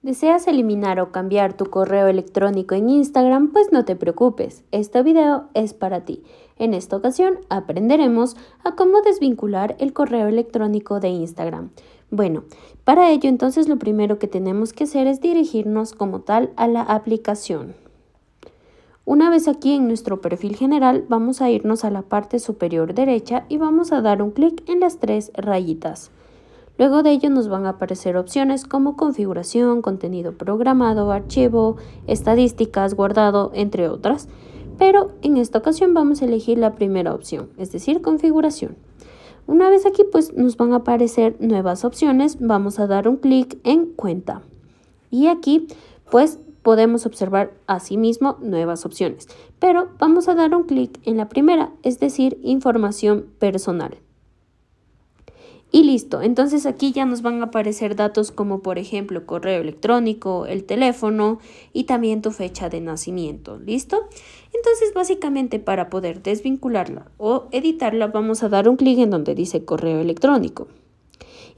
¿Deseas eliminar o cambiar tu correo electrónico en Instagram? Pues no te preocupes, este video es para ti. En esta ocasión aprenderemos a cómo desvincular el correo electrónico de Instagram. Bueno, para ello entonces lo primero que tenemos que hacer es dirigirnos como tal a la aplicación. Una vez aquí en nuestro perfil general vamos a irnos a la parte superior derecha y vamos a dar un clic en las tres rayitas. Luego de ello nos van a aparecer opciones como configuración, contenido programado, archivo, estadísticas, guardado, entre otras. Pero en esta ocasión vamos a elegir la primera opción, es decir, configuración. Una vez aquí pues nos van a aparecer nuevas opciones, vamos a dar un clic en cuenta. Y aquí pues podemos observar asimismo nuevas opciones, pero vamos a dar un clic en la primera, es decir, información personal. Y listo, entonces aquí ya nos van a aparecer datos como por ejemplo correo electrónico, el teléfono y también tu fecha de nacimiento, ¿listo? Entonces básicamente para poder desvincularla o editarla vamos a dar un clic en donde dice correo electrónico.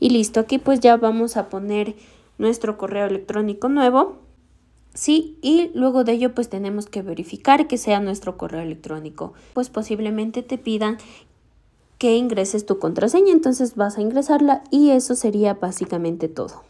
Y listo, aquí pues ya vamos a poner nuestro correo electrónico nuevo, ¿sí? Y luego de ello pues tenemos que verificar que sea nuestro correo electrónico, pues posiblemente te pidan que ingreses tu contraseña. Entonces vas a ingresarla y eso sería básicamente todo.